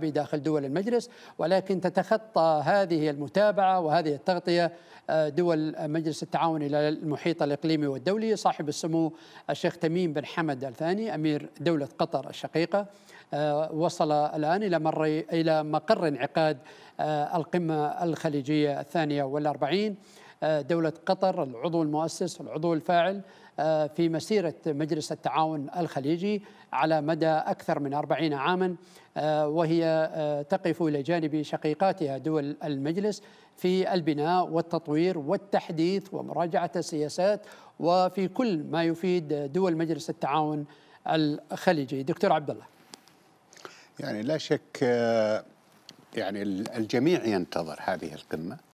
داخل دول المجلس ولكن تتخطى هذه المتابعة وهذه التغطية آه، دول مجلس التعاون إلى المحيط الإقليمي والدولي صاحب السمو الشيخ تميم بن حمد الثاني أمير دولة قطر الشقيقة آه، وصل الآن إلى مر إلى مقر انعقاد آه، القمة الخليجية الثانية والأربعين آه، دولة قطر العضو المؤسس العضو الفاعل آه، في مسيرة مجلس التعاون الخليجي على مدى أكثر من أربعين عاما آه، وهي تقف إلى جانب شقيقاتها دول المجلس في البناء والتطوير والتحديث ومراجعة السياسات وفي كل ما يفيد دول مجلس التعاون الخليجي دكتور عبد الله يعني لا شك يعني الجميع ينتظر هذه القمة